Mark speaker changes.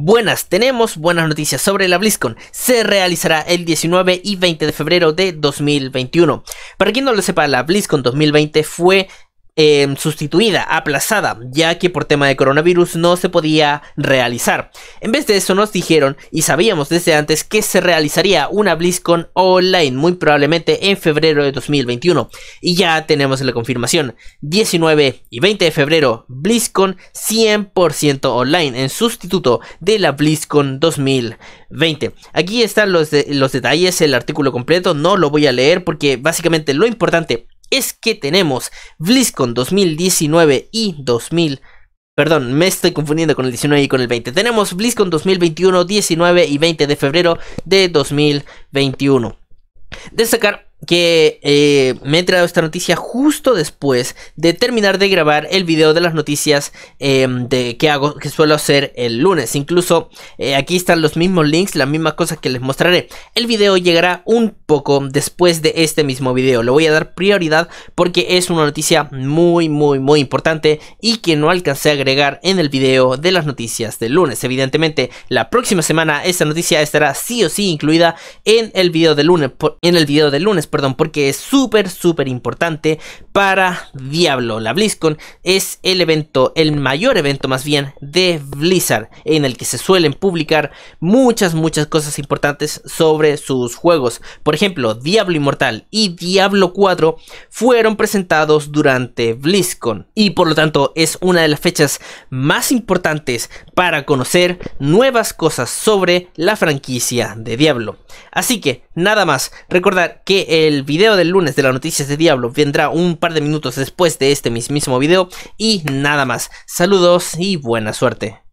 Speaker 1: Buenas, tenemos buenas noticias sobre la BlizzCon. Se realizará el 19 y 20 de febrero de 2021. Para quien no lo sepa, la BlizzCon 2020 fue Em, sustituida, aplazada, ya que por tema de coronavirus no se podía realizar. En vez de eso nos dijeron y sabíamos desde antes que se realizaría una BlizzCon online, muy probablemente en febrero de 2021. Y ya tenemos la confirmación, 19 y 20 de febrero, BlizzCon 100% online, en sustituto de la BlizzCon 2020. Aquí están los, los detalles, el artículo completo, no lo voy a leer porque básicamente lo importante es que tenemos BlizzCon 2019 y 2000. Perdón, me estoy confundiendo con el 19 y con el 20. Tenemos BlizzCon 2021, 19 y 20 de febrero de 2021. Destacar que eh, me he traído esta noticia justo después de terminar de grabar el video de las noticias em, de que hago que suelo hacer el lunes. Incluso eh, aquí están los mismos links, las mismas cosas que les mostraré. El video llegará un poco después de este mismo video. lo voy a dar prioridad porque es una noticia muy, muy, muy importante y que no alcancé a agregar en el video de las noticias del lunes. Evidentemente, la próxima semana esta noticia estará sí o sí incluida en el video del lunes, en el video del lunes, perdón, porque es súper, súper importante para Diablo. La BlizzCon es el evento, el mayor evento más bien de Blizzard, en el que se suelen publicar muchas, muchas cosas importantes sobre sus juegos. Por ejemplo, Diablo Inmortal y Diablo 4 fueron presentados durante BlizzCon y por lo tanto es una de las fechas más importantes para conocer nuevas cosas sobre la franquicia de Diablo. Así que nada más, recordar que el video del lunes de las noticias de Diablo vendrá un par de minutos después de este mismo video y nada más. Saludos y buena suerte.